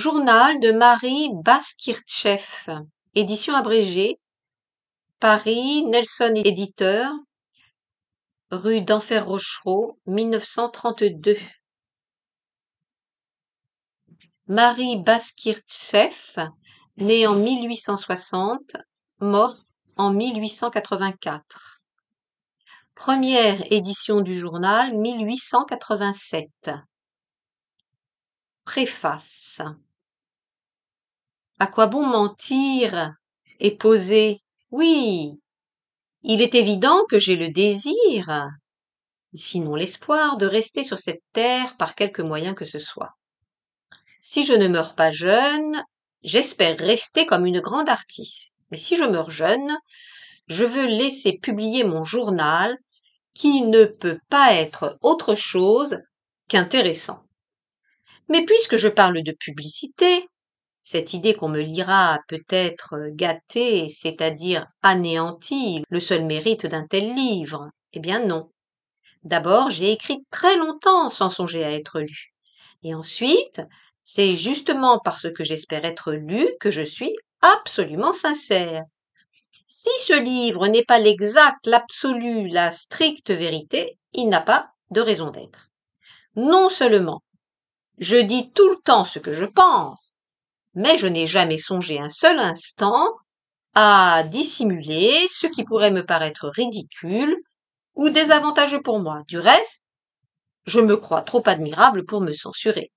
Journal de Marie Baskirtcheff, édition abrégée, Paris, Nelson éditeur, rue d'Enfer Rochereau, 1932. Marie Baskirchev, née en 1860, morte en 1884. Première édition du journal 1887. Préface à quoi bon mentir et poser Oui, il est évident que j'ai le désir, sinon l'espoir, de rester sur cette terre par quelque moyen que ce soit. Si je ne meurs pas jeune, j'espère rester comme une grande artiste. Mais si je meurs jeune, je veux laisser publier mon journal qui ne peut pas être autre chose qu'intéressant. Mais puisque je parle de publicité, cette idée qu'on me lira peut-être euh, gâtée, c'est-à-dire anéantie, le seul mérite d'un tel livre. Eh bien non. D'abord, j'ai écrit très longtemps sans songer à être lu. Et ensuite, c'est justement parce que j'espère être lu que je suis absolument sincère. Si ce livre n'est pas l'exact, l'absolu, la stricte vérité, il n'a pas de raison d'être. Non seulement je dis tout le temps ce que je pense, mais je n'ai jamais songé un seul instant à dissimuler ce qui pourrait me paraître ridicule ou désavantageux pour moi. Du reste, je me crois trop admirable pour me censurer.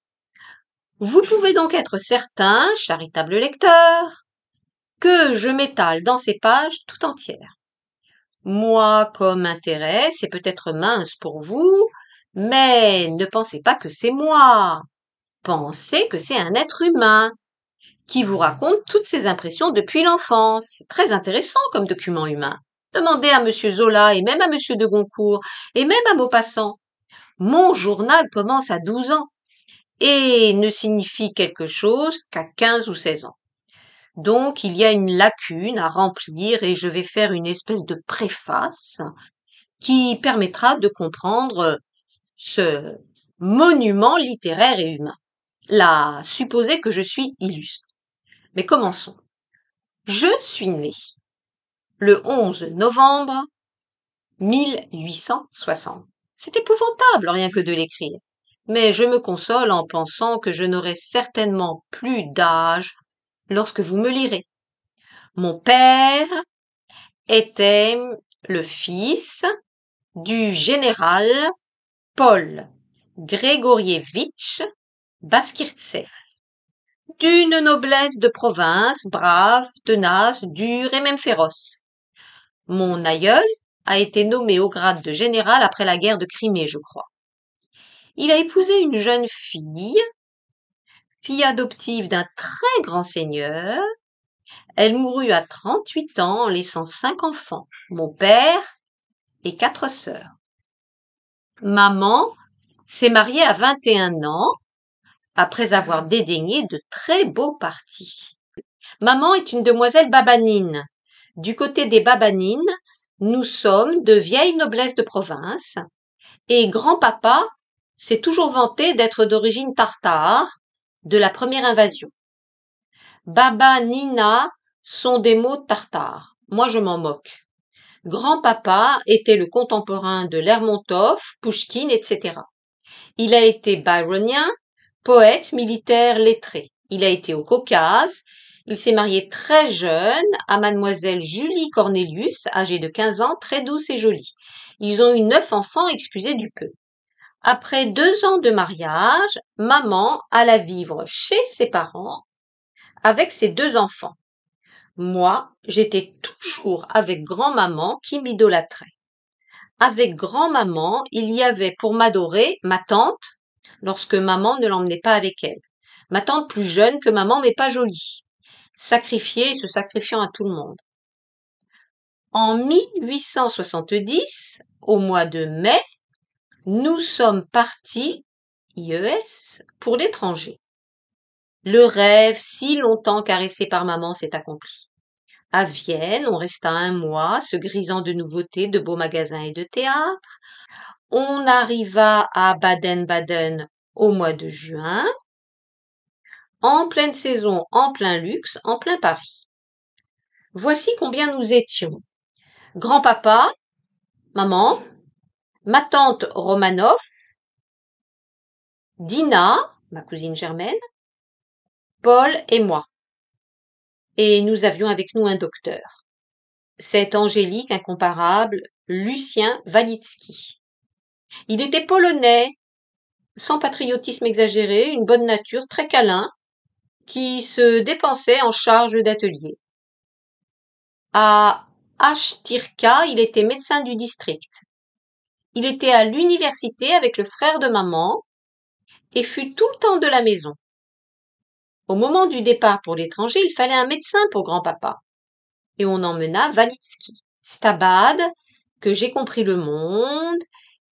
Vous pouvez donc être certain, charitable lecteur, que je m'étale dans ces pages tout entières. Moi, comme intérêt, c'est peut-être mince pour vous, mais ne pensez pas que c'est moi. Pensez que c'est un être humain qui vous raconte toutes ses impressions depuis l'enfance. C'est très intéressant comme document humain. Demandez à M. Zola et même à M. de Goncourt et même à Maupassant. Mon journal commence à 12 ans et ne signifie quelque chose qu'à 15 ou 16 ans. Donc il y a une lacune à remplir et je vais faire une espèce de préface qui permettra de comprendre ce monument littéraire et humain. La supposer que je suis illustre. Mais commençons. Je suis né le 11 novembre 1860. C'est épouvantable rien que de l'écrire, mais je me console en pensant que je n'aurai certainement plus d'âge lorsque vous me lirez. Mon père était le fils du général Paul Grégorievitch Baskirtsev d'une noblesse de province, brave, tenace, dure et même féroce. Mon aïeul a été nommé au grade de général après la guerre de Crimée, je crois. Il a épousé une jeune fille, fille adoptive d'un très grand seigneur. Elle mourut à 38 ans en laissant cinq enfants, mon père et quatre sœurs. Maman s'est mariée à 21 ans après avoir dédaigné de très beaux partis. Maman est une demoiselle babanine. Du côté des babanines, nous sommes de vieilles noblesses de province, et grand-papa s'est toujours vanté d'être d'origine tartare de la première invasion. Baba, Nina sont des mots tartares. Moi, je m'en moque. Grand-papa était le contemporain de Lermontov, Pouchkine, etc. Il a été byronien, poète, militaire, lettré. Il a été au Caucase. Il s'est marié très jeune à mademoiselle Julie Cornelius, âgée de 15 ans, très douce et jolie. Ils ont eu neuf enfants, excusez du peu. Après deux ans de mariage, maman alla vivre chez ses parents avec ses deux enfants. Moi, j'étais toujours avec grand-maman qui m'idolâtrait. Avec grand-maman, il y avait pour m'adorer ma tante, lorsque maman ne l'emmenait pas avec elle. Ma tante plus jeune que maman, mais pas jolie. Sacrifiée et se sacrifiant à tout le monde. En 1870, au mois de mai, nous sommes partis, IES, pour l'étranger. Le rêve, si longtemps caressé par maman, s'est accompli. À Vienne, on resta un mois, se grisant de nouveautés, de beaux magasins et de théâtres on arriva à Baden-Baden au mois de juin, en pleine saison, en plein luxe, en plein Paris. Voici combien nous étions. Grand-papa, maman, ma tante Romanoff, Dina, ma cousine germaine, Paul et moi. Et nous avions avec nous un docteur. cet Angélique incomparable, Lucien Valitsky. Il était polonais, sans patriotisme exagéré, une bonne nature, très câlin, qui se dépensait en charge d'atelier. À Ashtirka, il était médecin du district. Il était à l'université avec le frère de maman et fut tout le temps de la maison. Au moment du départ pour l'étranger, il fallait un médecin pour grand-papa. Et on emmena Walitsky, Stabad, que j'ai compris le monde,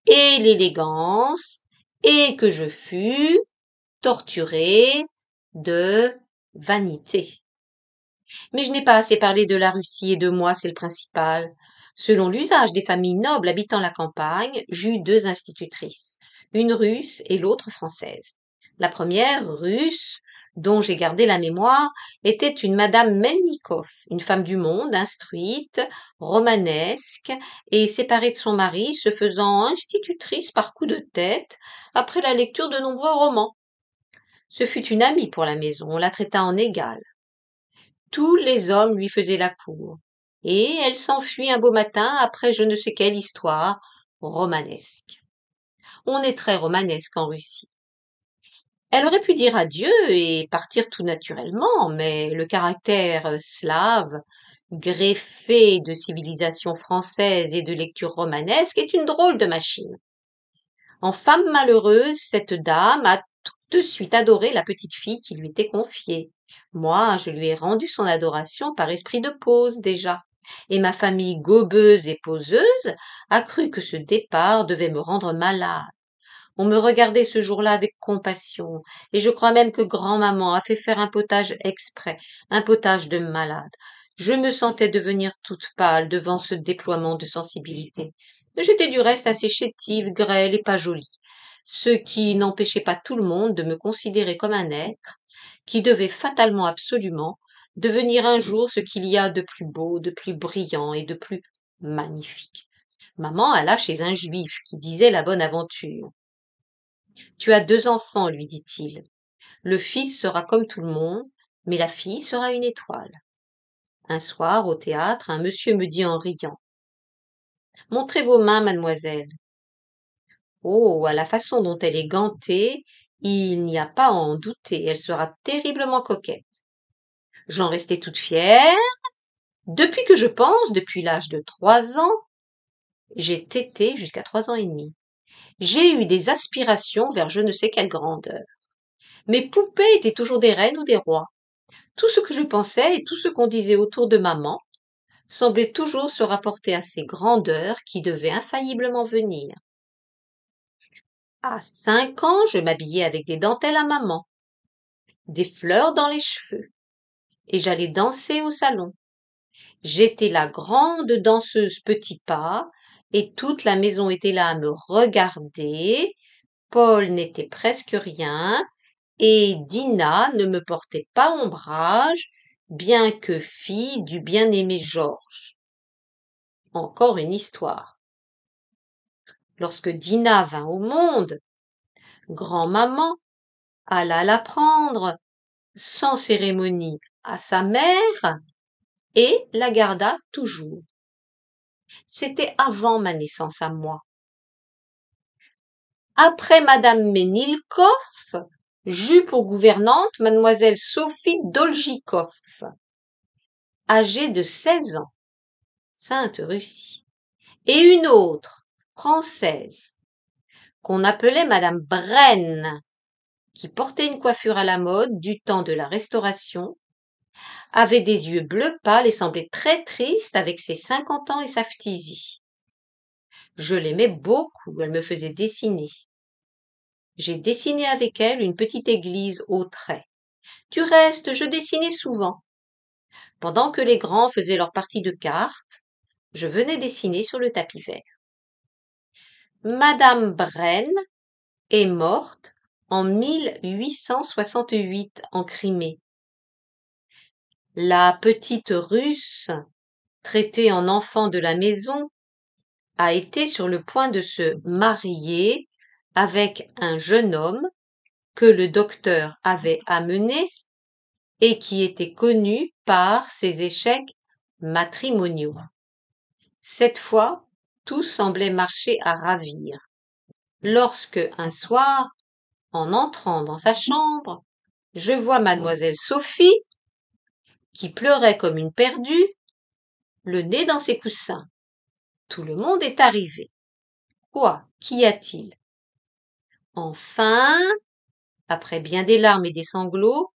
et l'élégance, et que je fus torturé de vanité. Mais je n'ai pas assez parlé de la Russie et de moi, c'est le principal. Selon l'usage des familles nobles habitant la campagne, j'eus deux institutrices, une russe et l'autre française. La première, russe, dont j'ai gardé la mémoire, était une Madame Melnikov, une femme du monde, instruite, romanesque, et séparée de son mari, se faisant institutrice par coup de tête, après la lecture de nombreux romans. Ce fut une amie pour la maison, on la traita en égale. Tous les hommes lui faisaient la cour, et elle s'enfuit un beau matin après je ne sais quelle histoire romanesque. On est très romanesque en Russie. Elle aurait pu dire adieu et partir tout naturellement, mais le caractère euh, slave, greffé de civilisation française et de lecture romanesque, est une drôle de machine. En femme malheureuse, cette dame a tout de suite adoré la petite fille qui lui était confiée. Moi, je lui ai rendu son adoration par esprit de pose déjà, et ma famille gobeuse et poseuse a cru que ce départ devait me rendre malade. On me regardait ce jour-là avec compassion, et je crois même que grand-maman a fait faire un potage exprès, un potage de malade. Je me sentais devenir toute pâle devant ce déploiement de sensibilité. J'étais du reste assez chétive, grêle et pas jolie, ce qui n'empêchait pas tout le monde de me considérer comme un être qui devait fatalement absolument devenir un jour ce qu'il y a de plus beau, de plus brillant et de plus magnifique. Maman alla chez un juif qui disait la bonne aventure. Tu as deux enfants, lui dit-il. Le fils sera comme tout le monde, mais la fille sera une étoile. Un soir, au théâtre, un monsieur me dit en riant. Montrez vos mains, mademoiselle. Oh, à la façon dont elle est gantée, il n'y a pas à en douter, elle sera terriblement coquette. J'en restais toute fière. Depuis que je pense, depuis l'âge de trois ans, j'ai tété jusqu'à trois ans et demi. J'ai eu des aspirations vers je ne sais quelle grandeur. Mes poupées étaient toujours des reines ou des rois. Tout ce que je pensais et tout ce qu'on disait autour de maman semblait toujours se rapporter à ces grandeurs qui devaient infailliblement venir. À cinq ans, je m'habillais avec des dentelles à maman, des fleurs dans les cheveux, et j'allais danser au salon. J'étais la grande danseuse petit pas et toute la maison était là à me regarder. Paul n'était presque rien, et Dina ne me portait pas ombrage, bien que fille du bien-aimé Georges. Encore une histoire. Lorsque Dina vint au monde, grand-maman alla la prendre, sans cérémonie, à sa mère et la garda toujours. C'était avant ma naissance à moi. Après Madame Menilkov, j'eus pour gouvernante Mademoiselle Sophie Dolgikoff, âgée de 16 ans, sainte Russie, et une autre, française, qu'on appelait Madame Brenne, qui portait une coiffure à la mode du temps de la Restauration avait des yeux bleus pâles et semblait très triste avec ses cinquante ans et sa phtisie. Je l'aimais beaucoup, elle me faisait dessiner. J'ai dessiné avec elle une petite église au trait. Du reste, je dessinais souvent. Pendant que les grands faisaient leur partie de cartes, je venais dessiner sur le tapis vert. Madame Brenne est morte en 1868 en Crimée, la petite russe, traitée en enfant de la maison, a été sur le point de se marier avec un jeune homme que le docteur avait amené et qui était connu par ses échecs matrimoniaux. Cette fois, tout semblait marcher à ravir. Lorsque, un soir, en entrant dans sa chambre, je vois mademoiselle Sophie qui pleurait comme une perdue, le nez dans ses coussins. Tout le monde est arrivé. Quoi Qu'y a-t-il Enfin, après bien des larmes et des sanglots,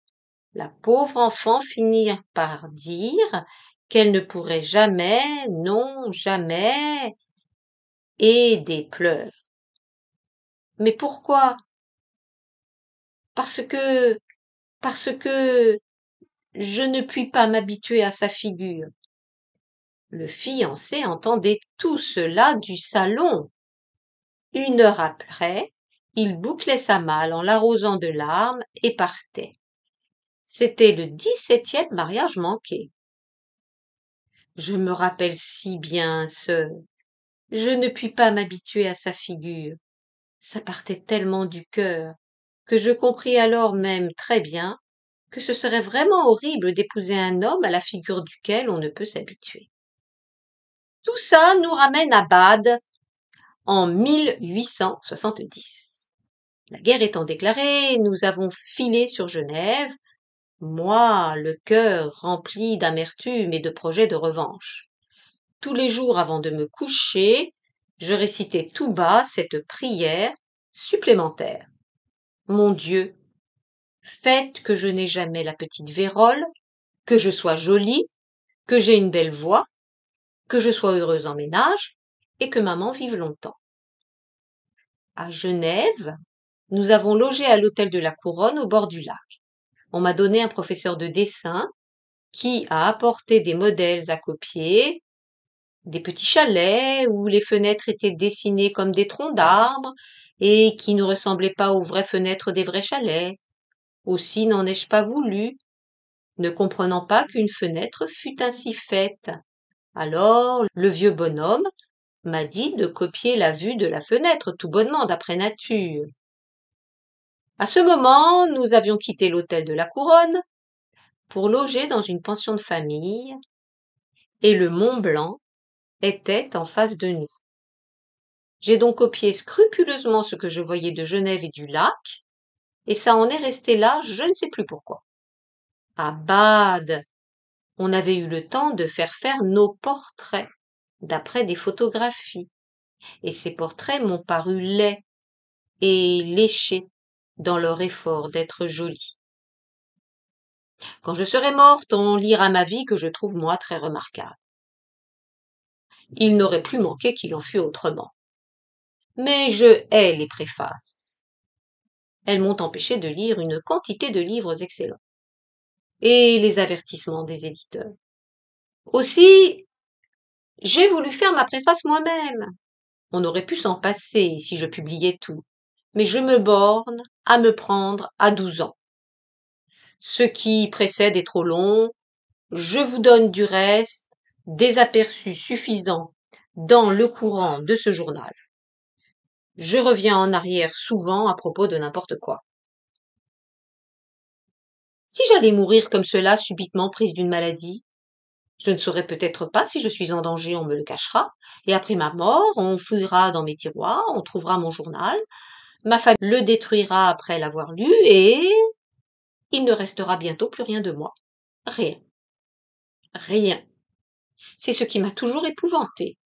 la pauvre enfant finit par dire qu'elle ne pourrait jamais, non, jamais, et des pleurs. Mais pourquoi Parce que, parce que, je ne puis pas m'habituer à sa figure. Le fiancé entendait tout cela du salon. Une heure après, il bouclait sa malle en l'arrosant de larmes et partait. C'était le dix-septième mariage manqué. Je me rappelle si bien, ce je ne puis pas m'habituer à sa figure. Ça partait tellement du cœur que je compris alors même très bien que ce serait vraiment horrible d'épouser un homme à la figure duquel on ne peut s'habituer. Tout ça nous ramène à Bade en 1870. La guerre étant déclarée, nous avons filé sur Genève, moi, le cœur rempli d'amertume et de projets de revanche. Tous les jours avant de me coucher, je récitais tout bas cette prière supplémentaire. Mon Dieu, faites que je n'ai jamais la petite vérole, que je sois jolie, que j'ai une belle voix, que je sois heureuse en ménage et que maman vive longtemps. À Genève, nous avons logé à l'hôtel de la Couronne au bord du lac. On m'a donné un professeur de dessin qui a apporté des modèles à copier, des petits chalets où les fenêtres étaient dessinées comme des troncs d'arbres et qui ne ressemblaient pas aux vraies fenêtres des vrais chalets, aussi n'en ai-je pas voulu, ne comprenant pas qu'une fenêtre fût ainsi faite. Alors le vieux bonhomme m'a dit de copier la vue de la fenêtre tout bonnement d'après nature. À ce moment, nous avions quitté l'hôtel de la Couronne pour loger dans une pension de famille, et le Mont Blanc était en face de nous. J'ai donc copié scrupuleusement ce que je voyais de Genève et du lac, et ça en est resté là, je ne sais plus pourquoi. À ah, Bade, on avait eu le temps de faire faire nos portraits d'après des photographies, et ces portraits m'ont paru laids et léchés dans leur effort d'être jolis. Quand je serai morte, on lira ma vie que je trouve moi très remarquable. Il n'aurait plus manqué qu'il en fût autrement. Mais je hais les préfaces elles m'ont empêché de lire une quantité de livres excellents. Et les avertissements des éditeurs. Aussi, j'ai voulu faire ma préface moi-même. On aurait pu s'en passer si je publiais tout, mais je me borne à me prendre à douze ans. Ce qui précède est trop long. Je vous donne du reste des aperçus suffisants dans le courant de ce journal. Je reviens en arrière souvent à propos de n'importe quoi. Si j'allais mourir comme cela, subitement prise d'une maladie, je ne saurais peut-être pas si je suis en danger, on me le cachera, et après ma mort, on fouillera dans mes tiroirs, on trouvera mon journal, ma famille le détruira après l'avoir lu, et il ne restera bientôt plus rien de moi. Rien. Rien. C'est ce qui m'a toujours épouvanté.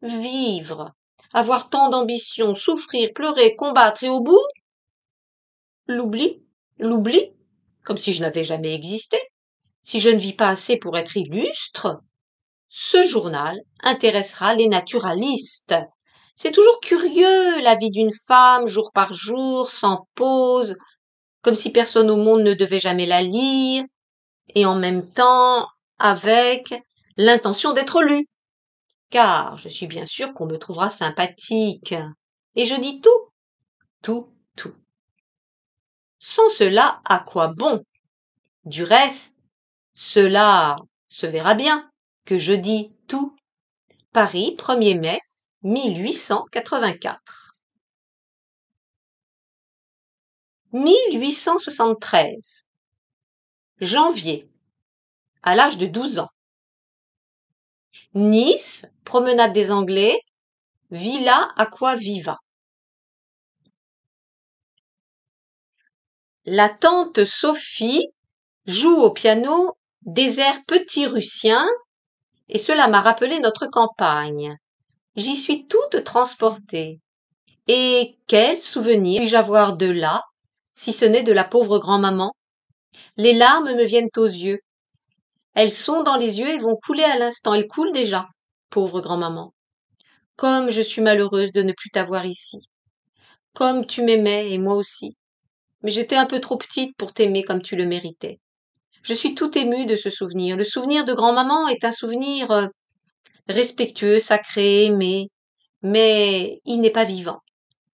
Vivre, avoir tant d'ambition, souffrir, pleurer, combattre et au bout L'oubli, l'oubli, comme si je n'avais jamais existé, si je ne vis pas assez pour être illustre. Ce journal intéressera les naturalistes. C'est toujours curieux la vie d'une femme, jour par jour, sans pause, comme si personne au monde ne devait jamais la lire, et en même temps avec l'intention d'être lue car je suis bien sûr qu'on me trouvera sympathique. Et je dis tout, tout, tout. Sans cela, à quoi bon Du reste, cela se verra bien que je dis tout. Paris, 1er mai 1884. 1873. Janvier. À l'âge de 12 ans. Nice, Promenade des Anglais, Villa à quoi Viva. La tante Sophie joue au piano des airs petits russiens et cela m'a rappelé notre campagne. J'y suis toute transportée. Et quel souvenir puis-je avoir de là, si ce n'est de la pauvre grand-maman Les larmes me viennent aux yeux. Elles sont dans les yeux et vont couler à l'instant, elles coulent déjà pauvre grand-maman, Comme je suis malheureuse de ne plus t'avoir ici. Comme tu m'aimais et moi aussi. Mais j'étais un peu trop petite pour t'aimer comme tu le méritais. Je suis tout émue de ce souvenir. Le souvenir de grand-maman est un souvenir euh, respectueux, sacré, aimé, mais il n'est pas vivant.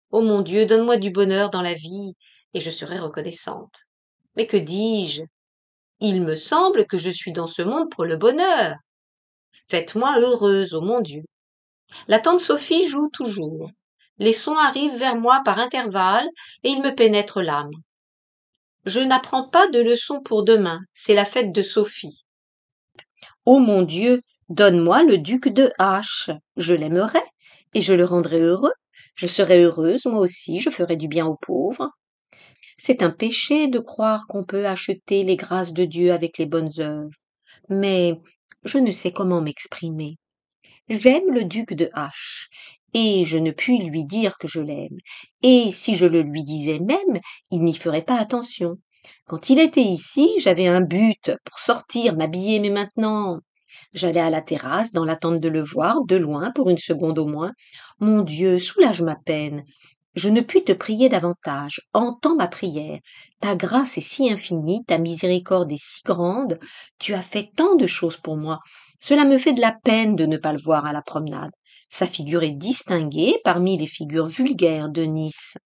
Oh mon Dieu, donne-moi du bonheur dans la vie, et je serai reconnaissante. Mais que dis-je Il me semble que je suis dans ce monde pour le bonheur. Faites-moi heureuse, ô mon Dieu. La tante Sophie joue toujours. Les sons arrivent vers moi par intervalles et ils me pénètrent l'âme. Je n'apprends pas de leçons pour demain, c'est la fête de Sophie. Ô oh mon Dieu, donne-moi le duc de H. Je l'aimerai et je le rendrai heureux. Je serai heureuse, moi aussi, je ferai du bien aux pauvres. C'est un péché de croire qu'on peut acheter les grâces de Dieu avec les bonnes œuvres. Mais je ne sais comment m'exprimer. J'aime le duc de H, et je ne puis lui dire que je l'aime, et si je le lui disais même, il n'y ferait pas attention. Quand il était ici, j'avais un but pour sortir, m'habiller, mais maintenant. J'allais à la terrasse dans l'attente de le voir, de loin, pour une seconde au moins. Mon Dieu, soulage ma peine. Je ne puis te prier davantage. Entends ma prière. Ta grâce est si infinie, ta miséricorde est si grande. Tu as fait tant de choses pour moi. Cela me fait de la peine de ne pas le voir à la promenade. Sa figure est distinguée parmi les figures vulgaires de Nice.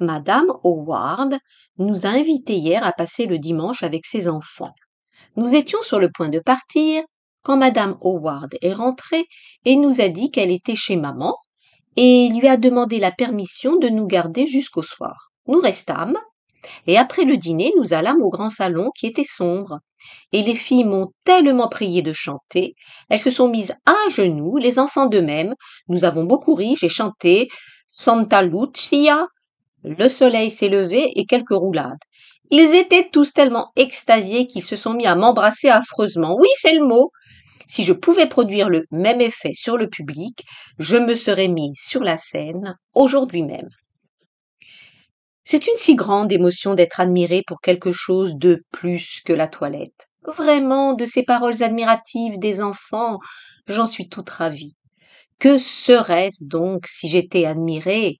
Madame Howard nous a invités hier à passer le dimanche avec ses enfants. Nous étions sur le point de partir quand Madame Howard est rentrée et nous a dit qu'elle était chez maman et lui a demandé la permission de nous garder jusqu'au soir. Nous restâmes, et après le dîner, nous allâmes au grand salon qui était sombre. Et les filles m'ont tellement prié de chanter, elles se sont mises à genoux, les enfants d'eux-mêmes. Nous avons beaucoup ri, j'ai chanté Santa Lucia, le soleil s'est levé et quelques roulades. Ils étaient tous tellement extasiés qu'ils se sont mis à m'embrasser affreusement. Oui, c'est le mot. Si je pouvais produire le même effet sur le public, je me serais mise sur la scène aujourd'hui même. C'est une si grande émotion d'être admirée pour quelque chose de plus que la toilette. Vraiment, de ces paroles admiratives des enfants, j'en suis toute ravie. Que serait-ce donc si j'étais admirée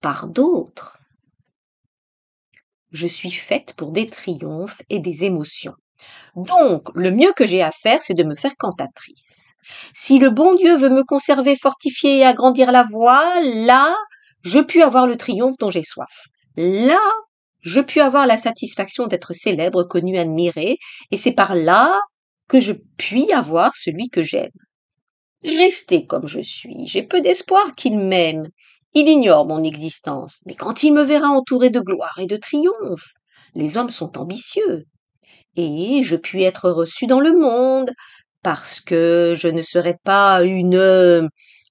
par d'autres Je suis faite pour des triomphes et des émotions. Mmh. Donc, le mieux que j'ai à faire, c'est de me faire cantatrice. Si le bon Dieu veut me conserver, fortifier et agrandir la voix, là, je puis avoir le triomphe dont j'ai soif. Là, je puis avoir la satisfaction d'être célèbre, connu, admiré, et c'est par là que je puis avoir celui que j'aime. Rester comme je suis, j'ai peu d'espoir qu'il m'aime. Il ignore mon existence, mais quand il me verra entouré de gloire et de triomphe, les hommes sont ambitieux, et je puis être reçue dans le monde parce que je ne serai pas une euh,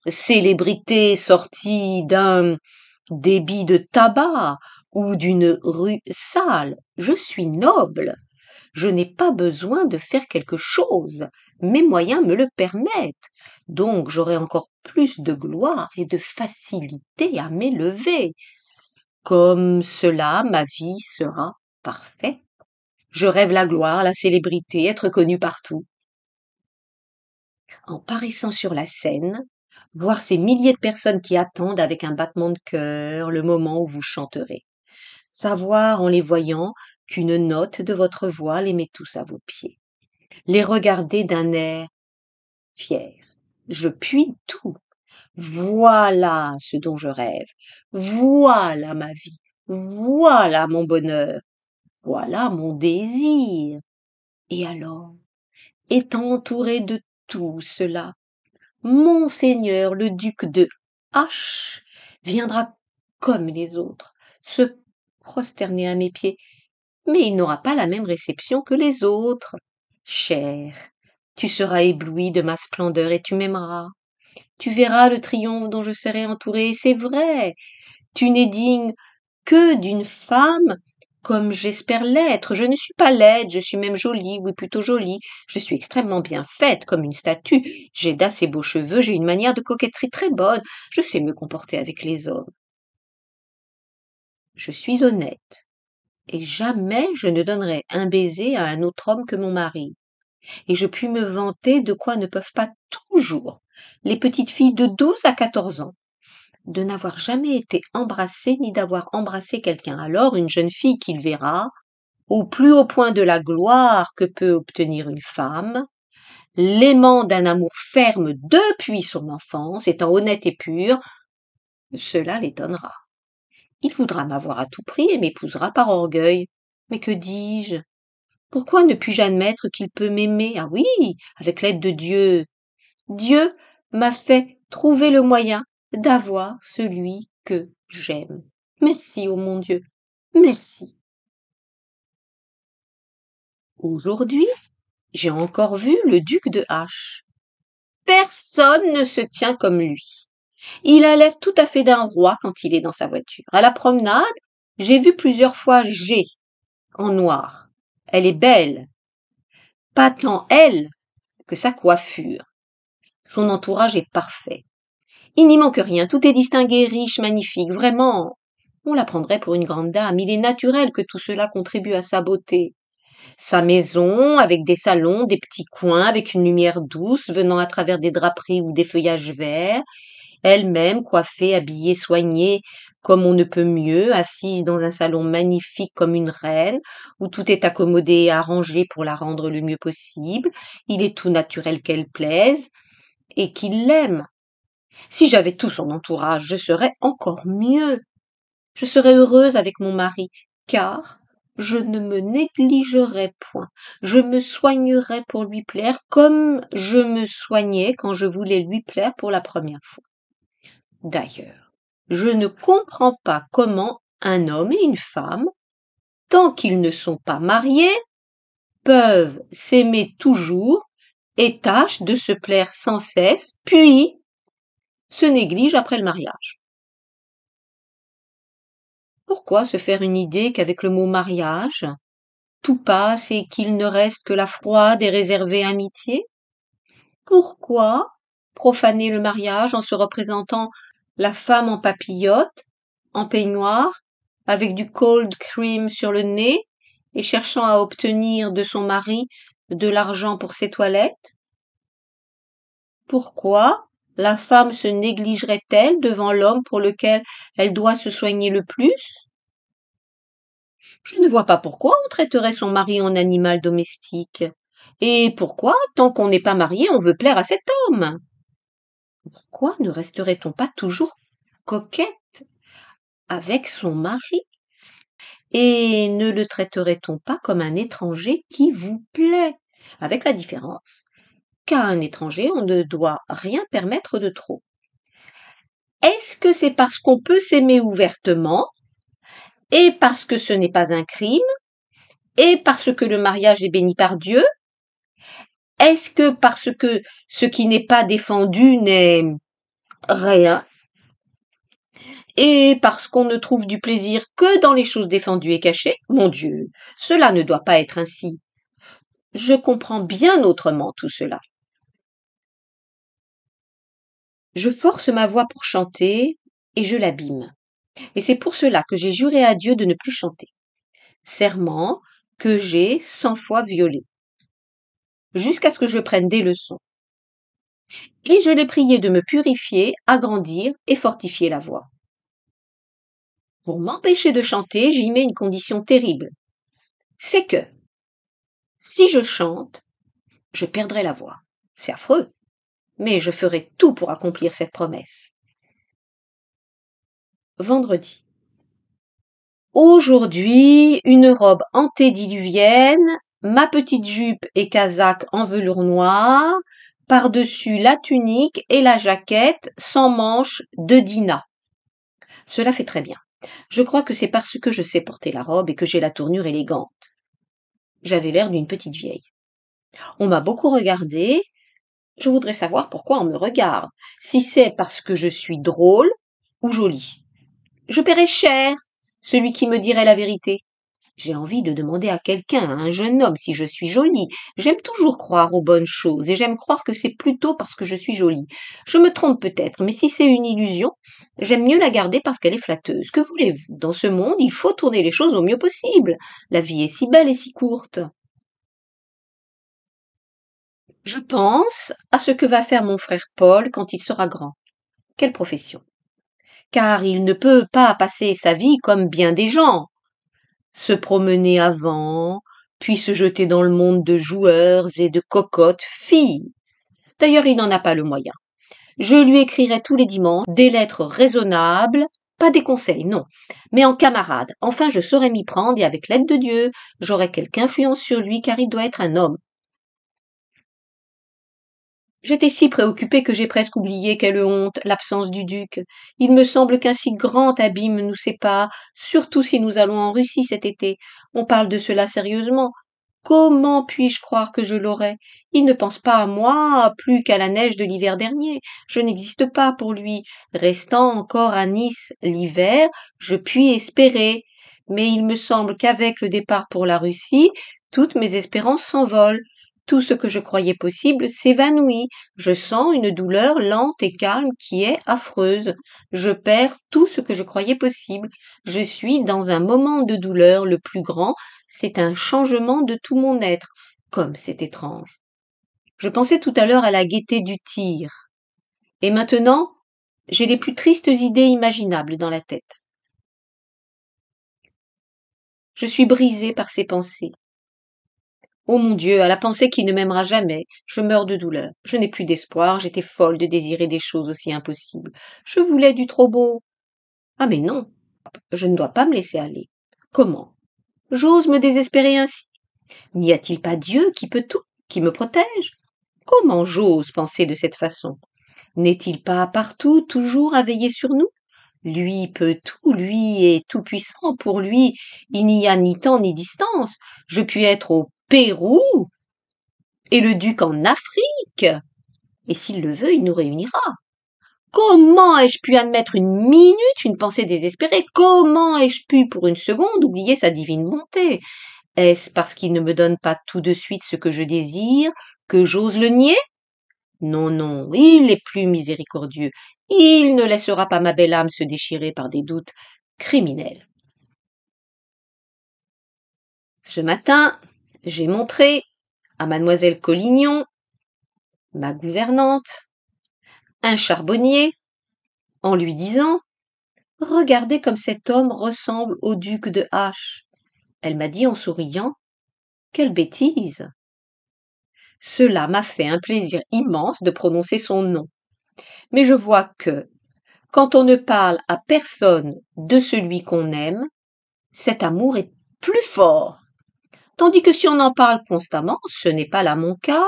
célébrité sortie d'un débit de tabac ou d'une rue sale. Je suis noble. Je n'ai pas besoin de faire quelque chose. Mes moyens me le permettent. Donc j'aurai encore plus de gloire et de facilité à m'élever. Comme cela, ma vie sera parfaite. Je rêve la gloire, la célébrité, être connu partout. En paraissant sur la scène, voir ces milliers de personnes qui attendent avec un battement de cœur le moment où vous chanterez. Savoir en les voyant qu'une note de votre voix les met tous à vos pieds. Les regarder d'un air fier. Je puis tout. Voilà ce dont je rêve. Voilà ma vie. Voilà mon bonheur. Voilà mon désir. Et alors, étant entouré de tout cela, Monseigneur le duc de H viendra comme les autres, se prosterner à mes pieds, mais il n'aura pas la même réception que les autres. Cher, tu seras ébloui de ma splendeur et tu m'aimeras. Tu verras le triomphe dont je serai entouré, c'est vrai. Tu n'es digne que d'une femme comme j'espère l'être. Je ne suis pas laide, je suis même jolie, oui plutôt jolie, je suis extrêmement bien faite, comme une statue, j'ai d'assez beaux cheveux, j'ai une manière de coquetterie très bonne, je sais me comporter avec les hommes. Je suis honnête, et jamais je ne donnerai un baiser à un autre homme que mon mari. Et je puis me vanter de quoi ne peuvent pas toujours les petites filles de 12 à quatorze ans de n'avoir jamais été embrassé ni d'avoir embrassé quelqu'un. Alors une jeune fille qu'il verra, au plus haut point de la gloire que peut obtenir une femme, l'aimant d'un amour ferme depuis son enfance, étant honnête et pure, cela l'étonnera. Il voudra m'avoir à tout prix et m'épousera par orgueil. Mais que dis-je Pourquoi ne puis-je admettre qu'il peut m'aimer Ah oui, avec l'aide de Dieu. Dieu m'a fait trouver le moyen d'avoir celui que j'aime. Merci, oh mon Dieu, merci. Aujourd'hui, j'ai encore vu le duc de H. Personne ne se tient comme lui. Il a l'air tout à fait d'un roi quand il est dans sa voiture. À la promenade, j'ai vu plusieurs fois G en noir. Elle est belle. Pas tant elle que sa coiffure. Son entourage est parfait. Il n'y manque rien, tout est distingué, riche, magnifique, vraiment. On la prendrait pour une grande dame, il est naturel que tout cela contribue à sa beauté. Sa maison, avec des salons, des petits coins, avec une lumière douce venant à travers des draperies ou des feuillages verts, elle-même coiffée, habillée, soignée, comme on ne peut mieux, assise dans un salon magnifique comme une reine, où tout est accommodé et arrangé pour la rendre le mieux possible, il est tout naturel qu'elle plaise et qu'il l'aime. Si j'avais tout son entourage, je serais encore mieux. Je serais heureuse avec mon mari, car je ne me négligerais point. Je me soignerais pour lui plaire comme je me soignais quand je voulais lui plaire pour la première fois. D'ailleurs, je ne comprends pas comment un homme et une femme, tant qu'ils ne sont pas mariés, peuvent s'aimer toujours et tâchent de se plaire sans cesse, puis se néglige après le mariage. Pourquoi se faire une idée qu'avec le mot mariage, tout passe et qu'il ne reste que la froide et réservée amitié Pourquoi profaner le mariage en se représentant la femme en papillote, en peignoir, avec du cold cream sur le nez et cherchant à obtenir de son mari de l'argent pour ses toilettes Pourquoi la femme se négligerait-elle devant l'homme pour lequel elle doit se soigner le plus Je ne vois pas pourquoi on traiterait son mari en animal domestique. Et pourquoi, tant qu'on n'est pas marié, on veut plaire à cet homme Pourquoi ne resterait-on pas toujours coquette avec son mari Et ne le traiterait-on pas comme un étranger qui vous plaît Avec la différence qu'à un étranger, on ne doit rien permettre de trop. Est-ce que c'est parce qu'on peut s'aimer ouvertement et parce que ce n'est pas un crime et parce que le mariage est béni par Dieu Est-ce que parce que ce qui n'est pas défendu n'est rien et parce qu'on ne trouve du plaisir que dans les choses défendues et cachées, mon Dieu, cela ne doit pas être ainsi. Je comprends bien autrement tout cela. Je force ma voix pour chanter et je l'abîme. Et c'est pour cela que j'ai juré à Dieu de ne plus chanter. Serment que j'ai cent fois violé. Jusqu'à ce que je prenne des leçons. Et je l'ai prié de me purifier, agrandir et fortifier la voix. Pour m'empêcher de chanter, j'y mets une condition terrible. C'est que, si je chante, je perdrai la voix. C'est affreux mais je ferai tout pour accomplir cette promesse. Vendredi. Aujourd'hui, une robe antédiluvienne, ma petite jupe et casaque en velours noir, par-dessus la tunique et la jaquette sans manches de Dina. Cela fait très bien. Je crois que c'est parce que je sais porter la robe et que j'ai la tournure élégante. J'avais l'air d'une petite vieille. On m'a beaucoup regardée je voudrais savoir pourquoi on me regarde, si c'est parce que je suis drôle ou jolie. Je paierais cher celui qui me dirait la vérité. J'ai envie de demander à quelqu'un, à un jeune homme, si je suis jolie. J'aime toujours croire aux bonnes choses, et j'aime croire que c'est plutôt parce que je suis jolie. Je me trompe peut-être, mais si c'est une illusion, j'aime mieux la garder parce qu'elle est flatteuse. Que voulez-vous Dans ce monde, il faut tourner les choses au mieux possible. La vie est si belle et si courte. Je pense à ce que va faire mon frère Paul quand il sera grand. Quelle profession Car il ne peut pas passer sa vie comme bien des gens. Se promener avant, puis se jeter dans le monde de joueurs et de cocottes filles. D'ailleurs, il n'en a pas le moyen. Je lui écrirai tous les dimanches des lettres raisonnables, pas des conseils, non, mais en camarade. Enfin, je saurai m'y prendre et avec l'aide de Dieu, j'aurai quelque influence sur lui car il doit être un homme, J'étais si préoccupée que j'ai presque oublié quelle honte l'absence du duc. Il me semble qu'un si grand abîme nous sépare, surtout si nous allons en Russie cet été. On parle de cela sérieusement. Comment puis-je croire que je l'aurai Il ne pense pas à moi plus qu'à la neige de l'hiver dernier. Je n'existe pas pour lui. Restant encore à Nice l'hiver, je puis espérer. Mais il me semble qu'avec le départ pour la Russie, toutes mes espérances s'envolent. Tout ce que je croyais possible s'évanouit. Je sens une douleur lente et calme qui est affreuse. Je perds tout ce que je croyais possible. Je suis dans un moment de douleur le plus grand. C'est un changement de tout mon être. Comme c'est étrange. Je pensais tout à l'heure à la gaieté du tir. Et maintenant, j'ai les plus tristes idées imaginables dans la tête. Je suis brisée par ces pensées. Oh mon Dieu, à la pensée qu'il ne m'aimera jamais, je meurs de douleur. Je n'ai plus d'espoir, j'étais folle de désirer des choses aussi impossibles. Je voulais du trop beau. Ah mais non, je ne dois pas me laisser aller. Comment J'ose me désespérer ainsi. N'y a-t-il pas Dieu qui peut tout, qui me protège Comment j'ose penser de cette façon N'est-il pas partout, toujours à veiller sur nous lui peut tout, lui est tout puissant, pour lui il n'y a ni temps ni distance. Je puis être au Pérou et le duc en Afrique. Et s'il le veut, il nous réunira. Comment ai-je pu admettre une minute une pensée désespérée Comment ai-je pu pour une seconde oublier sa divine bonté Est-ce parce qu'il ne me donne pas tout de suite ce que je désire, que j'ose le nier Non, non, il est plus miséricordieux. Il ne laissera pas ma belle âme se déchirer par des doutes criminels. Ce matin, j'ai montré à mademoiselle Collignon, ma gouvernante, un charbonnier, en lui disant Regardez comme cet homme ressemble au duc de H. Elle m'a dit en souriant Quelle bêtise Cela m'a fait un plaisir immense de prononcer son nom. Mais je vois que, quand on ne parle à personne de celui qu'on aime, cet amour est plus fort. Tandis que si on en parle constamment, ce n'est pas là mon cas,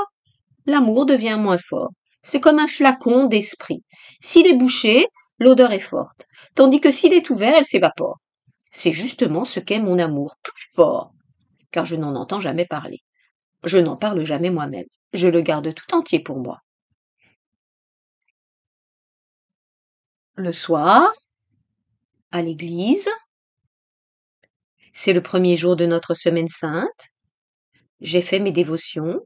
l'amour devient moins fort. C'est comme un flacon d'esprit. S'il est bouché, l'odeur est forte, tandis que s'il est ouvert, elle s'évapore. C'est justement ce qu'est mon amour, plus fort, car je n'en entends jamais parler. Je n'en parle jamais moi-même. Je le garde tout entier pour moi. Le soir, à l'église, c'est le premier jour de notre semaine sainte. J'ai fait mes dévotions.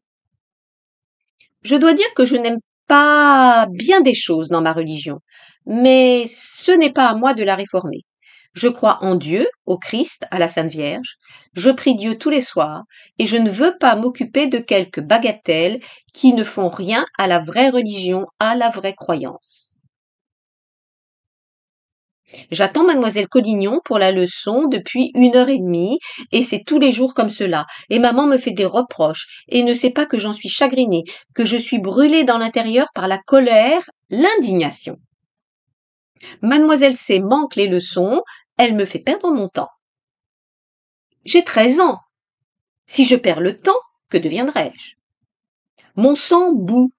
Je dois dire que je n'aime pas bien des choses dans ma religion, mais ce n'est pas à moi de la réformer. Je crois en Dieu, au Christ, à la Sainte Vierge. Je prie Dieu tous les soirs et je ne veux pas m'occuper de quelques bagatelles qui ne font rien à la vraie religion, à la vraie croyance. J'attends mademoiselle Collignon pour la leçon depuis une heure et demie, et c'est tous les jours comme cela. Et maman me fait des reproches, et ne sait pas que j'en suis chagrinée, que je suis brûlée dans l'intérieur par la colère, l'indignation. Mademoiselle C manque les leçons, elle me fait perdre mon temps. J'ai treize ans. Si je perds le temps, que deviendrai-je Mon sang bout.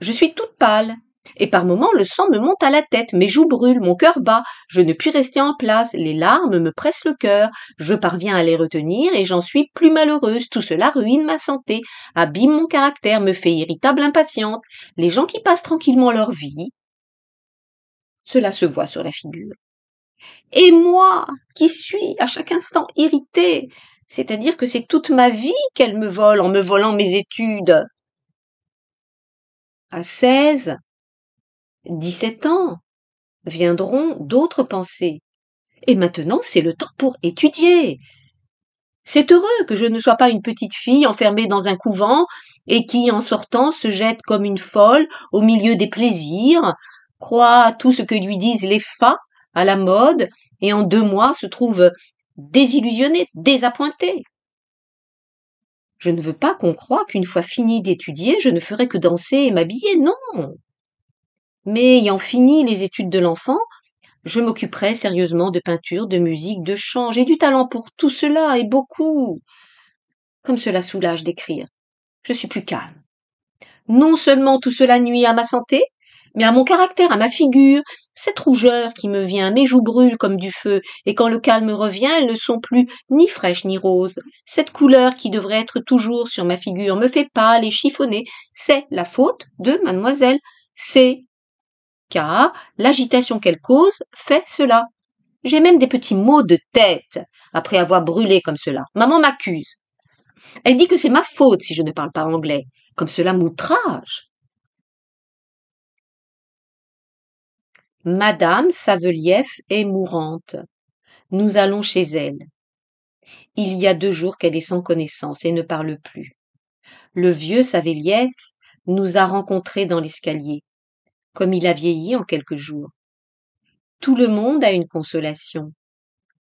Je suis toute pâle. Et par moments le sang me monte à la tête, mes joues brûlent, mon cœur bat, je ne puis rester en place, les larmes me pressent le cœur, je parviens à les retenir et j'en suis plus malheureuse, tout cela ruine ma santé, abîme mon caractère, me fait irritable, impatiente. Les gens qui passent tranquillement leur vie, cela se voit sur la figure. Et moi, qui suis à chaque instant irritée, c'est-à-dire que c'est toute ma vie qu'elle me vole en me volant mes études. À 16, Dix-sept ans, viendront d'autres pensées. Et maintenant, c'est le temps pour étudier. C'est heureux que je ne sois pas une petite fille enfermée dans un couvent et qui, en sortant, se jette comme une folle au milieu des plaisirs, croit tout ce que lui disent les fats à la mode et en deux mois se trouve désillusionnée, désappointée. Je ne veux pas qu'on croie qu'une fois fini d'étudier, je ne ferai que danser et m'habiller, non. Mais ayant fini les études de l'enfant, je m'occuperai sérieusement de peinture, de musique, de chant. J'ai du talent pour tout cela et beaucoup. Comme cela soulage d'écrire. Je suis plus calme. Non seulement tout cela nuit à ma santé, mais à mon caractère, à ma figure, cette rougeur qui me vient, mes joues brûlent comme du feu, et quand le calme revient, elles ne sont plus ni fraîches ni roses. Cette couleur qui devrait être toujours sur ma figure me fait pâle et chiffonner, C'est la faute de mademoiselle. C'est car l'agitation qu'elle cause fait cela. J'ai même des petits maux de tête après avoir brûlé comme cela. Maman m'accuse. Elle dit que c'est ma faute si je ne parle pas anglais, comme cela m'outrage. Madame Savelieff est mourante. Nous allons chez elle. Il y a deux jours qu'elle est sans connaissance et ne parle plus. Le vieux Savelieff nous a rencontrés dans l'escalier comme il a vieilli en quelques jours. Tout le monde a une consolation.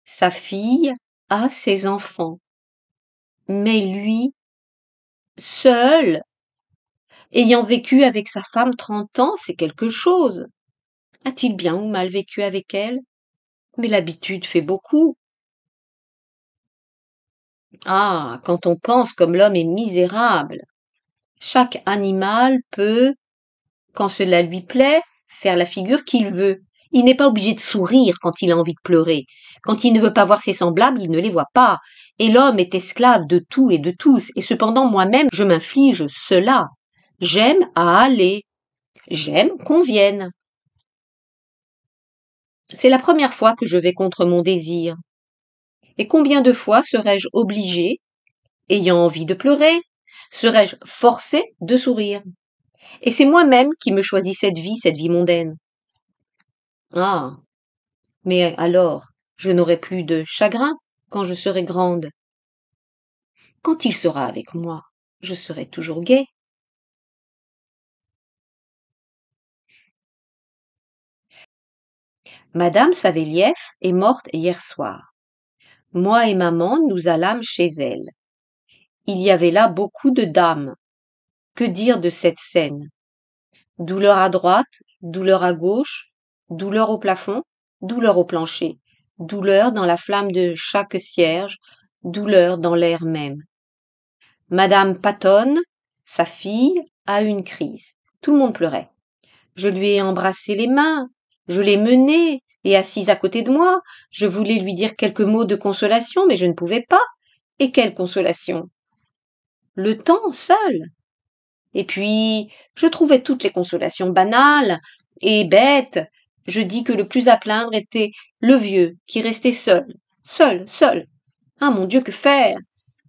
Sa fille a ses enfants. Mais lui, seul, ayant vécu avec sa femme trente ans, c'est quelque chose. A-t-il bien ou mal vécu avec elle Mais l'habitude fait beaucoup. Ah, quand on pense comme l'homme est misérable. Chaque animal peut, quand cela lui plaît, faire la figure qu'il veut. Il n'est pas obligé de sourire quand il a envie de pleurer. Quand il ne veut pas voir ses semblables, il ne les voit pas. Et l'homme est esclave de tout et de tous, et cependant moi-même je m'inflige cela. J'aime à aller. J'aime qu'on vienne. C'est la première fois que je vais contre mon désir. Et combien de fois serais-je obligé, ayant envie de pleurer, serais-je forcé de sourire et c'est moi-même qui me choisis cette vie, cette vie mondaine. Ah. Mais alors, je n'aurai plus de chagrin quand je serai grande. Quand il sera avec moi, je serai toujours gaie. Madame Savellief est morte hier soir. Moi et maman nous allâmes chez elle. Il y avait là beaucoup de dames, que dire de cette scène Douleur à droite, douleur à gauche, douleur au plafond, douleur au plancher, douleur dans la flamme de chaque cierge, douleur dans l'air même. Madame Patton, sa fille, a une crise. Tout le monde pleurait. Je lui ai embrassé les mains, je l'ai menée, et assise à côté de moi, je voulais lui dire quelques mots de consolation, mais je ne pouvais pas. Et quelle consolation Le temps seul et puis, je trouvais toutes les consolations banales et bêtes. Je dis que le plus à plaindre était le vieux qui restait seul, seul, seul. Ah mon Dieu, que faire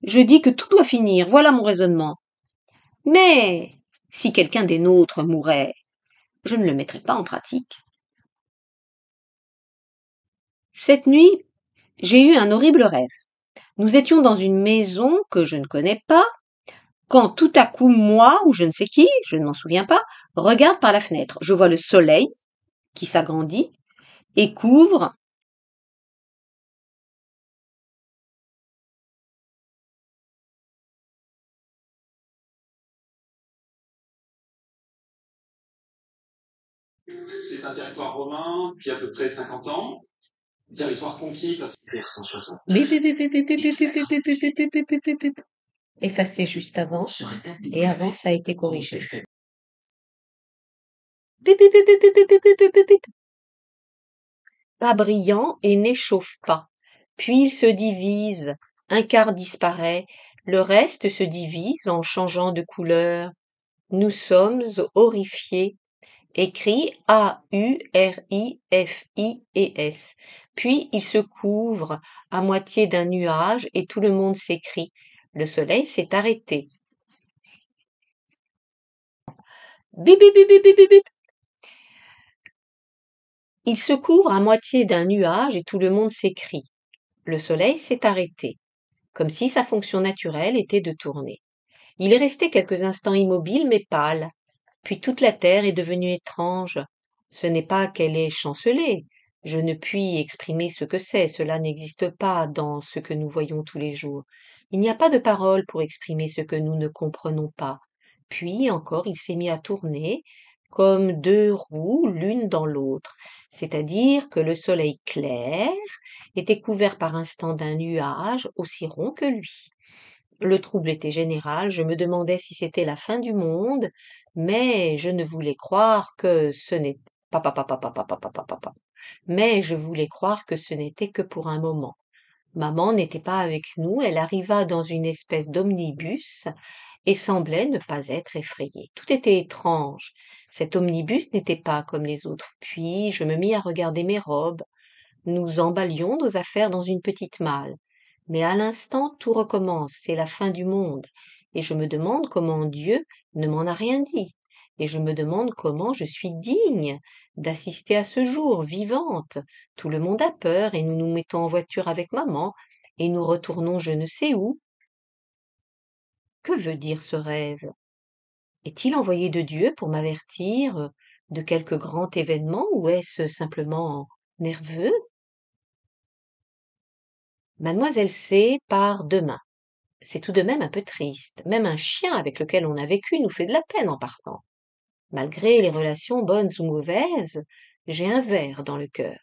Je dis que tout doit finir, voilà mon raisonnement. Mais si quelqu'un des nôtres mourait, je ne le mettrais pas en pratique. Cette nuit, j'ai eu un horrible rêve. Nous étions dans une maison que je ne connais pas, quand tout à coup moi ou je ne sais qui, je ne m'en souviens pas, regarde par la fenêtre. Je vois le soleil qui s'agrandit et couvre C'est un territoire romain depuis à peu près 50 ans. Territoire conquis parce que... 160 effacé juste avant, et avant ça a été corrigé. Pas brillant et n'échauffe pas. Puis il se divise, un quart disparaît, le reste se divise en changeant de couleur. Nous sommes horrifiés. Écrit A-U-R-I-F-I-E-S. Puis il se couvre à moitié d'un nuage et tout le monde s'écrie. Le soleil s'est arrêté. Bip, bip, bip, bip, bip, Il se couvre à moitié d'un nuage et tout le monde s'écrie. Le soleil s'est arrêté, comme si sa fonction naturelle était de tourner. Il est resté quelques instants immobile mais pâle, puis toute la terre est devenue étrange. Ce n'est pas qu'elle est chancelée, je ne puis exprimer ce que c'est, cela n'existe pas dans ce que nous voyons tous les jours il n'y a pas de parole pour exprimer ce que nous ne comprenons pas puis encore il s'est mis à tourner comme deux roues l'une dans l'autre c'est-à-dire que le soleil clair était couvert par instant d'un nuage aussi rond que lui le trouble était général je me demandais si c'était la fin du monde mais je ne voulais croire que ce n'était mais je voulais croire que ce n'était que pour un moment Maman n'était pas avec nous, elle arriva dans une espèce d'omnibus et semblait ne pas être effrayée. Tout était étrange. Cet omnibus n'était pas comme les autres. Puis je me mis à regarder mes robes. Nous emballions nos affaires dans une petite malle. Mais à l'instant tout recommence, c'est la fin du monde, et je me demande comment Dieu ne m'en a rien dit et je me demande comment je suis digne d'assister à ce jour, vivante. Tout le monde a peur, et nous nous mettons en voiture avec maman, et nous retournons je ne sais où. Que veut dire ce rêve Est-il envoyé de Dieu pour m'avertir de quelque grand événement, ou est-ce simplement nerveux Mademoiselle C part demain. C'est tout de même un peu triste. Même un chien avec lequel on a vécu nous fait de la peine en partant. Malgré les relations bonnes ou mauvaises, j'ai un verre dans le cœur.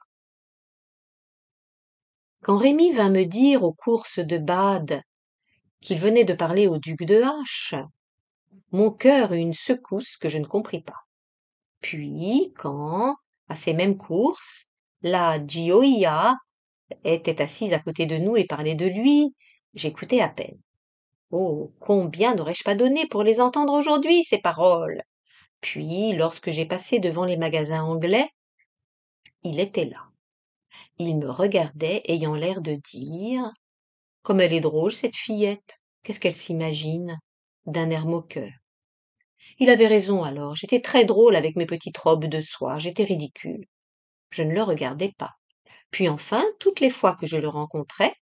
Quand Rémy vint me dire aux courses de Bade qu'il venait de parler au duc de H, mon cœur eut une secousse que je ne compris pas. Puis, quand, à ces mêmes courses, la Gioia était assise à côté de nous et parlait de lui, j'écoutais à peine. Oh, combien n'aurais-je pas donné pour les entendre aujourd'hui, ces paroles puis, lorsque j'ai passé devant les magasins anglais, il était là. Il me regardait, ayant l'air de dire Comme elle est drôle, cette fillette, qu'est-ce qu'elle s'imagine d'un air moqueur. Il avait raison alors, j'étais très drôle avec mes petites robes de soie, j'étais ridicule. Je ne le regardais pas. Puis enfin, toutes les fois que je le rencontrais,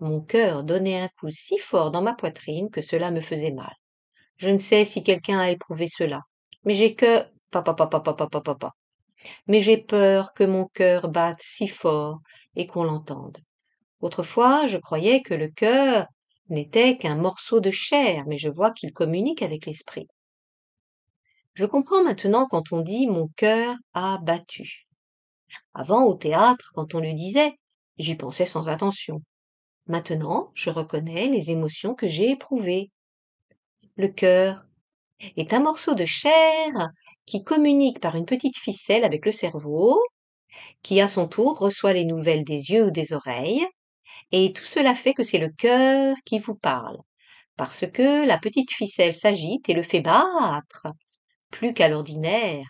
mon cœur donnait un coup si fort dans ma poitrine que cela me faisait mal. Je ne sais si quelqu'un a éprouvé cela. Mais j'ai que papa, pa pa pa pa. Mais j'ai peur que mon cœur batte si fort et qu'on l'entende. Autrefois, je croyais que le cœur n'était qu'un morceau de chair, mais je vois qu'il communique avec l'esprit. Je comprends maintenant quand on dit mon cœur a battu. Avant, au théâtre, quand on le disait, j'y pensais sans attention. Maintenant, je reconnais les émotions que j'ai éprouvées. Le cœur est un morceau de chair qui communique par une petite ficelle avec le cerveau, qui à son tour reçoit les nouvelles des yeux ou des oreilles, et tout cela fait que c'est le cœur qui vous parle, parce que la petite ficelle s'agite et le fait battre, plus qu'à l'ordinaire,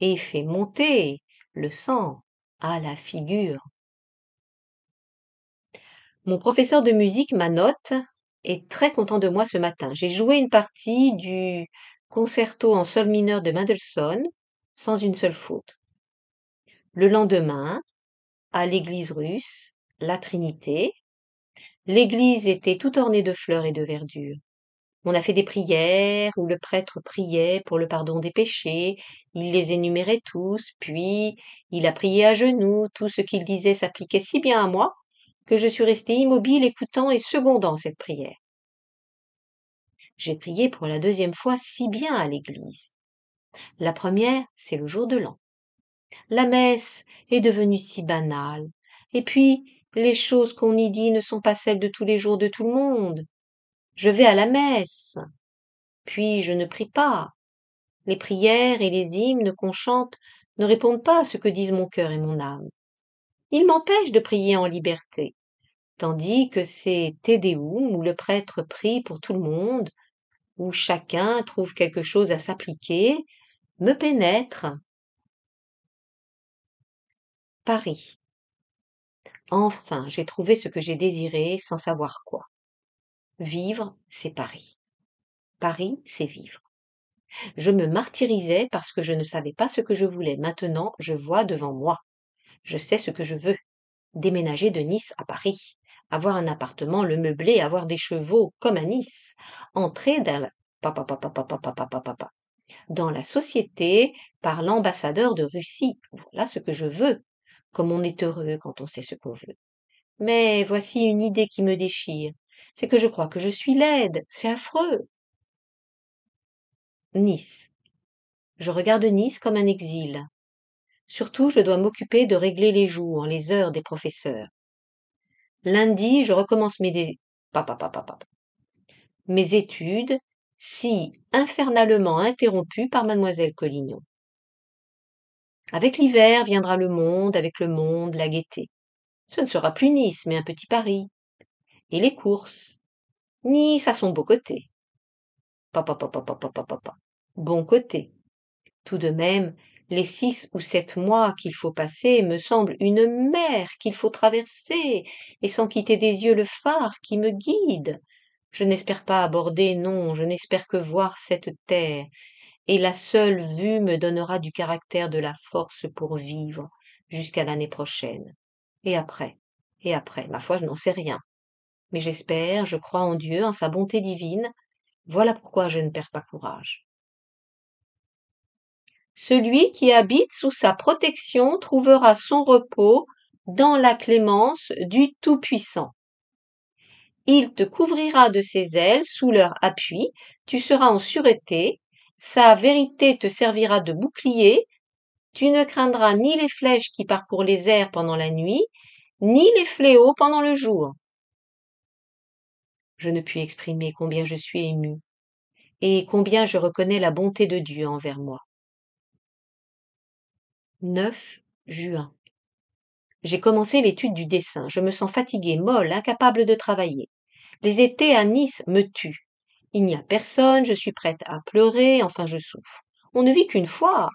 et fait monter le sang à la figure. Mon professeur de musique, m'annote est très content de moi ce matin. J'ai joué une partie du concerto en sol mineur de Mendelssohn sans une seule faute. Le lendemain, à l'église russe, la Trinité, l'église était tout ornée de fleurs et de verdure. On a fait des prières où le prêtre priait pour le pardon des péchés, il les énumérait tous, puis il a prié à genoux, tout ce qu'il disait s'appliquait si bien à moi que je suis resté immobile, écoutant et secondant cette prière. J'ai prié pour la deuxième fois si bien à l'église. La première, c'est le jour de l'an. La messe est devenue si banale, et puis les choses qu'on y dit ne sont pas celles de tous les jours de tout le monde. Je vais à la messe, puis je ne prie pas. Les prières et les hymnes qu'on chante ne répondent pas à ce que disent mon cœur et mon âme. Ils m'empêchent de prier en liberté tandis que c'est deum où le prêtre prie pour tout le monde, où chacun trouve quelque chose à s'appliquer, me pénètre. Paris. Enfin, j'ai trouvé ce que j'ai désiré sans savoir quoi. Vivre, c'est Paris. Paris, c'est vivre. Je me martyrisais parce que je ne savais pas ce que je voulais. Maintenant, je vois devant moi. Je sais ce que je veux. Déménager de Nice à Paris avoir un appartement, le meubler, avoir des chevaux comme à Nice, entrer dans la, dans la société par l'ambassadeur de Russie. Voilà ce que je veux, comme on est heureux quand on sait ce qu'on veut. Mais voici une idée qui me déchire. C'est que je crois que je suis laide. C'est affreux. Nice. Je regarde Nice comme un exil. Surtout, je dois m'occuper de régler les jours, les heures des professeurs. Lundi, je recommence mes, mes études, si infernalement interrompues par mademoiselle Collignon. Avec l'hiver viendra le monde, avec le monde, la gaieté. Ce ne sera plus Nice, mais un petit Paris. Et les courses. Nice a son beau côté. Bon côté. Tout de même, les six ou sept mois qu'il faut passer me semblent une mer qu'il faut traverser, et sans quitter des yeux le phare qui me guide. Je n'espère pas aborder, non, je n'espère que voir cette terre, et la seule vue me donnera du caractère de la force pour vivre jusqu'à l'année prochaine. Et après, et après, ma foi, je n'en sais rien. Mais j'espère, je crois en Dieu, en sa bonté divine, voilà pourquoi je ne perds pas courage. Celui qui habite sous sa protection trouvera son repos dans la clémence du Tout-Puissant. Il te couvrira de ses ailes sous leur appui, tu seras en sûreté, sa vérité te servira de bouclier, tu ne craindras ni les flèches qui parcourent les airs pendant la nuit, ni les fléaux pendant le jour. Je ne puis exprimer combien je suis ému, et combien je reconnais la bonté de Dieu envers moi. 9 juin. J'ai commencé l'étude du dessin. Je me sens fatiguée, molle, incapable de travailler. Les étés à Nice me tuent. Il n'y a personne, je suis prête à pleurer, enfin je souffre. On ne vit qu'une fois.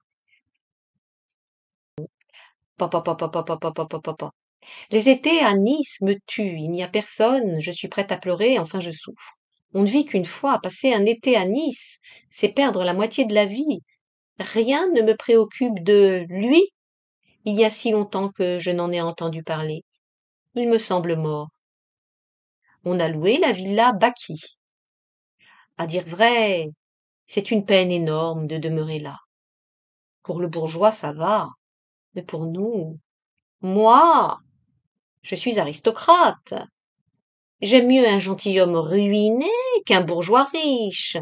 Les étés à Nice me tuent, il n'y a personne, je suis prête à pleurer, enfin je souffre. On ne vit qu'une fois, passer un été à Nice, c'est perdre la moitié de la vie, Rien ne me préoccupe de lui. Il y a si longtemps que je n'en ai entendu parler. Il me semble mort. On a loué la villa Baki. À dire vrai, c'est une peine énorme de demeurer là. Pour le bourgeois, ça va, mais pour nous, moi, je suis aristocrate. J'aime mieux un gentilhomme ruiné qu'un bourgeois riche.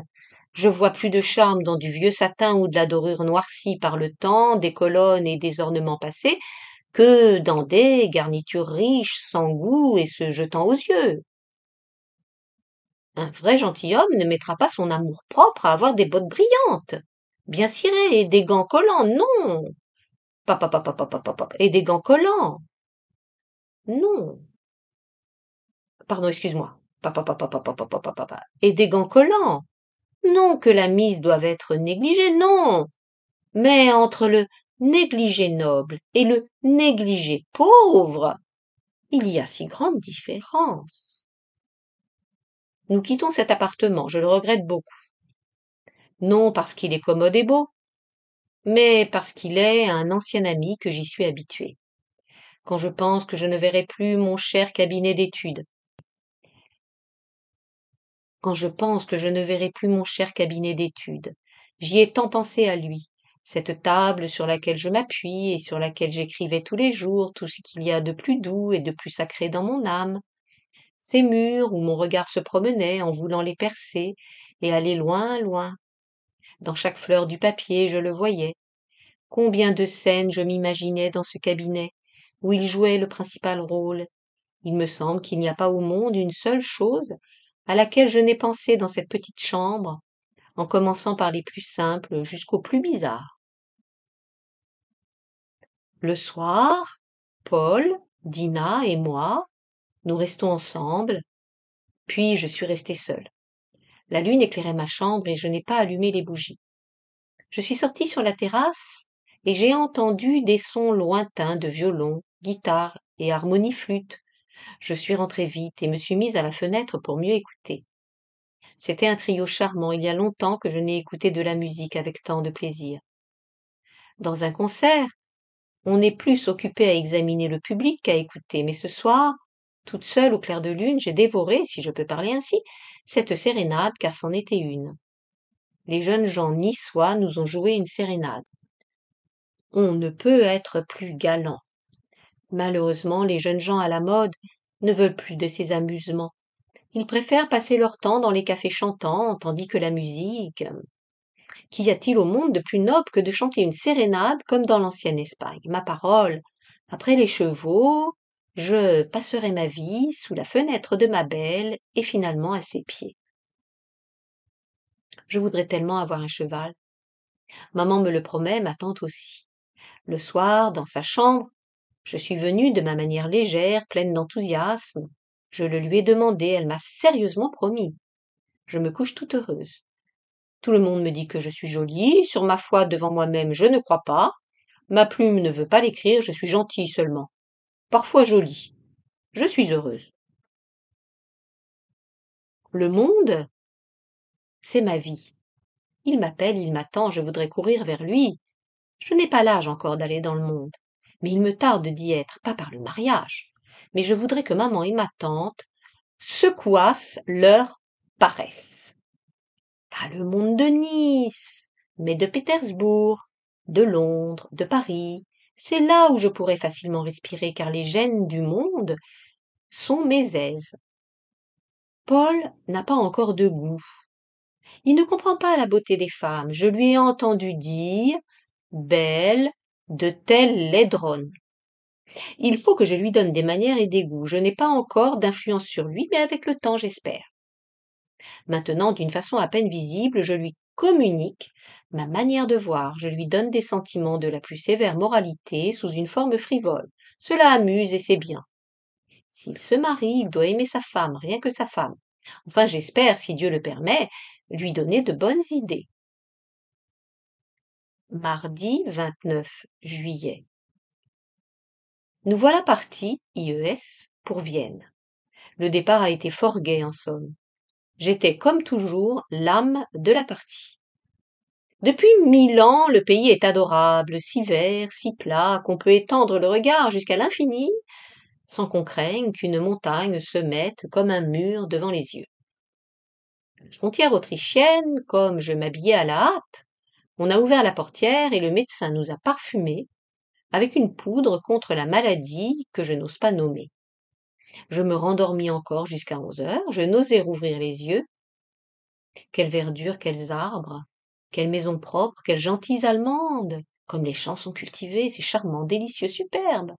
Je vois plus de charme dans du vieux satin ou de la dorure noircie par le temps, des colonnes et des ornements passés, que dans des garnitures riches, sans goût et se jetant aux yeux. Un vrai gentilhomme ne mettra pas son amour-propre à avoir des bottes brillantes, bien cirées et des gants collants, non. et des gants collants. Non. Pardon, excuse-moi. et des gants collants. Non que la mise doive être négligée, non. Mais entre le négligé noble et le négligé pauvre, il y a si grande différence. Nous quittons cet appartement, je le regrette beaucoup. Non parce qu'il est commode et beau, mais parce qu'il est un ancien ami que j'y suis habitué. Quand je pense que je ne verrai plus mon cher cabinet d'études, quand je pense que je ne verrai plus mon cher cabinet d'études j'y ai tant pensé à lui cette table sur laquelle je m'appuie et sur laquelle j'écrivais tous les jours tout ce qu'il y a de plus doux et de plus sacré dans mon âme ces murs où mon regard se promenait en voulant les percer et aller loin loin dans chaque fleur du papier je le voyais combien de scènes je m'imaginais dans ce cabinet où il jouait le principal rôle il me semble qu'il n'y a pas au monde une seule chose à laquelle je n'ai pensé dans cette petite chambre, en commençant par les plus simples jusqu'aux plus bizarres. Le soir, Paul, Dina et moi, nous restons ensemble, puis je suis restée seule. La lune éclairait ma chambre et je n'ai pas allumé les bougies. Je suis sortie sur la terrasse et j'ai entendu des sons lointains de violon, guitare et harmonie flûte je suis rentrée vite et me suis mise à la fenêtre pour mieux écouter c'était un trio charmant il y a longtemps que je n'ai écouté de la musique avec tant de plaisir dans un concert on est plus occupé à examiner le public qu'à écouter mais ce soir toute seule au clair de lune j'ai dévoré si je peux parler ainsi cette sérénade car c'en était une les jeunes gens niçois nous ont joué une sérénade on ne peut être plus galant malheureusement les jeunes gens à la mode ne veulent plus de ces amusements ils préfèrent passer leur temps dans les cafés chantants tandis que la musique euh, qu'y a-t-il au monde de plus noble que de chanter une sérénade comme dans l'ancienne espagne ma parole après les chevaux je passerai ma vie sous la fenêtre de ma belle et finalement à ses pieds je voudrais tellement avoir un cheval maman me le promet ma tante aussi le soir dans sa chambre je suis venue de ma manière légère, pleine d'enthousiasme. Je le lui ai demandé, elle m'a sérieusement promis. Je me couche toute heureuse. Tout le monde me dit que je suis jolie, sur ma foi devant moi-même je ne crois pas. Ma plume ne veut pas l'écrire, je suis gentille seulement. Parfois jolie. Je suis heureuse. Le monde, c'est ma vie. Il m'appelle, il m'attend, je voudrais courir vers lui. Je n'ai pas l'âge encore d'aller dans le monde mais il me tarde d'y être, pas par le mariage, mais je voudrais que maman et ma tante secouassent leur paresse. Pas le monde de Nice, mais de Pétersbourg, de Londres, de Paris. C'est là où je pourrais facilement respirer, car les gènes du monde sont mes aises. Paul n'a pas encore de goût. Il ne comprend pas la beauté des femmes. Je lui ai entendu dire belle, de tels laidronnes. Il faut que je lui donne des manières et des goûts. Je n'ai pas encore d'influence sur lui, mais avec le temps, j'espère. Maintenant, d'une façon à peine visible, je lui communique ma manière de voir, je lui donne des sentiments de la plus sévère moralité sous une forme frivole. Cela amuse et c'est bien. S'il se marie, il doit aimer sa femme, rien que sa femme. Enfin, j'espère, si Dieu le permet, lui donner de bonnes idées mardi 29 juillet. Nous voilà partis, IES, pour Vienne. Le départ a été fort gai en somme. J'étais comme toujours l'âme de la partie. Depuis mille ans, le pays est adorable, si vert, si plat, qu'on peut étendre le regard jusqu'à l'infini, sans qu'on craigne qu'une montagne se mette comme un mur devant les yeux. La frontière autrichienne, comme je m'habillais à la hâte, on a ouvert la portière et le médecin nous a parfumés avec une poudre contre la maladie que je n'ose pas nommer. Je me rendormis encore jusqu'à onze heures, je n'osais rouvrir les yeux. Quelle verdure, quels arbres, quelles maisons propres, quelles gentilles allemandes, comme les champs sont cultivés, c'est charmant, délicieux, superbe.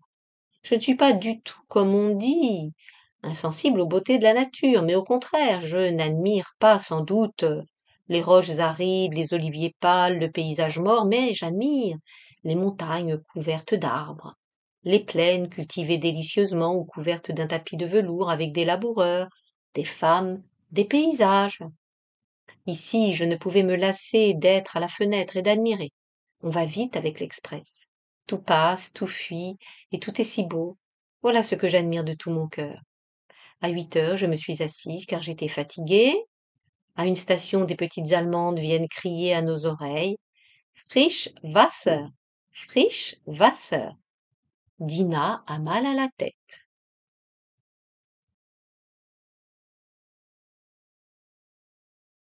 Je ne suis pas du tout, comme on dit, insensible aux beautés de la nature, mais au contraire, je n'admire pas sans doute euh, les roches arides, les oliviers pâles, le paysage mort, mais j'admire les montagnes couvertes d'arbres, les plaines cultivées délicieusement ou couvertes d'un tapis de velours avec des laboureurs, des femmes, des paysages. Ici, je ne pouvais me lasser d'être à la fenêtre et d'admirer. On va vite avec l'express. Tout passe, tout fuit, et tout est si beau. Voilà ce que j'admire de tout mon cœur. À huit heures, je me suis assise car j'étais fatiguée, à une station, des petites Allemandes viennent crier à nos oreilles Frisch Wasser, Frisch Wasser. Dina a mal à la tête.